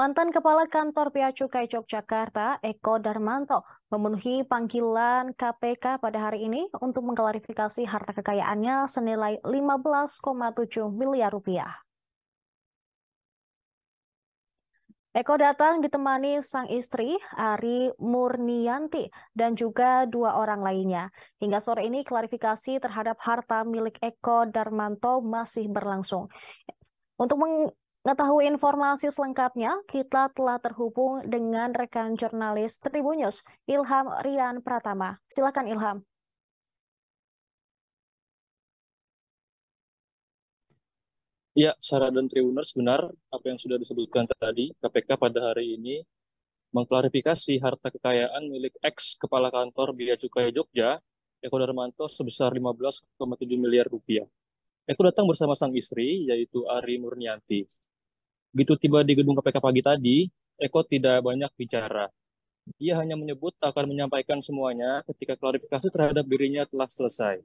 Mantan Kepala Kantor Bea Cukai Yogyakarta, Eko Darmanto, memenuhi panggilan KPK pada hari ini untuk mengklarifikasi harta kekayaannya senilai 15,7 miliar rupiah. Eko datang ditemani sang istri Ari Murnianti dan juga dua orang lainnya. Hingga sore ini klarifikasi terhadap harta milik Eko Darmanto masih berlangsung. Untuk meng Mengetahui informasi selengkapnya, kita telah terhubung dengan rekan jurnalis Tribun News, Ilham Rian Pratama. Silakan Ilham. Ya, Sarah dan Tribuners benar apa yang sudah disebutkan tadi. KPK pada hari ini mengklarifikasi harta kekayaan milik ex kepala kantor Bea Cukai Jogja, Eko Darmanto sebesar 15,7 miliar rupiah. Eko datang bersama sang istri, yaitu Ari Murnianti. Begitu tiba di gedung KPK pagi tadi, Eko tidak banyak bicara. Ia hanya menyebut akan menyampaikan semuanya ketika klarifikasi terhadap dirinya telah selesai.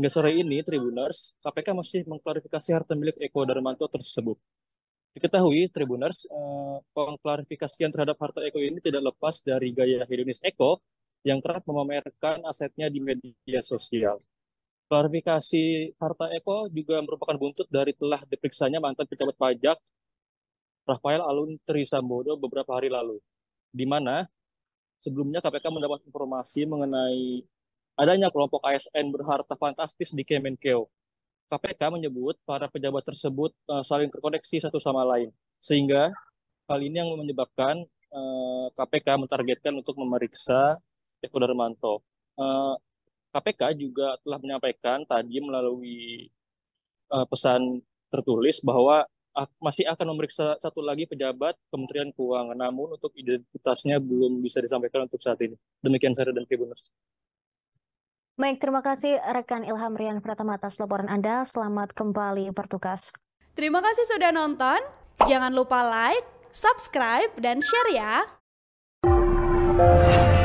Hingga sore ini, Tribuners, KPK masih mengklarifikasi harta milik Eko Darmanto tersebut. Diketahui, Tribuners, eh, pengklarifikasian terhadap harta Eko ini tidak lepas dari gaya hedonis Eko yang kerap memamerkan asetnya di media sosial. Klarifikasi harta Eko juga merupakan buntut dari telah diperiksanya mantan pejabat pajak Rafael Alun Trisambodo beberapa hari lalu, di mana sebelumnya KPK mendapat informasi mengenai adanya kelompok ASN berharta fantastis di Kemenkeu. KPK menyebut para pejabat tersebut uh, saling terkoneksi satu sama lain, sehingga hal ini yang menyebabkan uh, eh, KPK mentargetkan untuk memeriksa Eko Darmanto. Uh, eh, KPK juga telah menyampaikan tadi melalui uh, pesan tertulis bahwa masih akan memeriksa satu lagi pejabat Kementerian Keuangan, namun untuk identitasnya belum bisa disampaikan untuk saat ini. Demikian saya dan Tribuners. Baik, terima kasih rekan Ilham Rian Pratama atas laporan Anda. Selamat kembali bertugas. Terima kasih sudah nonton. Jangan lupa like, subscribe, dan share ya.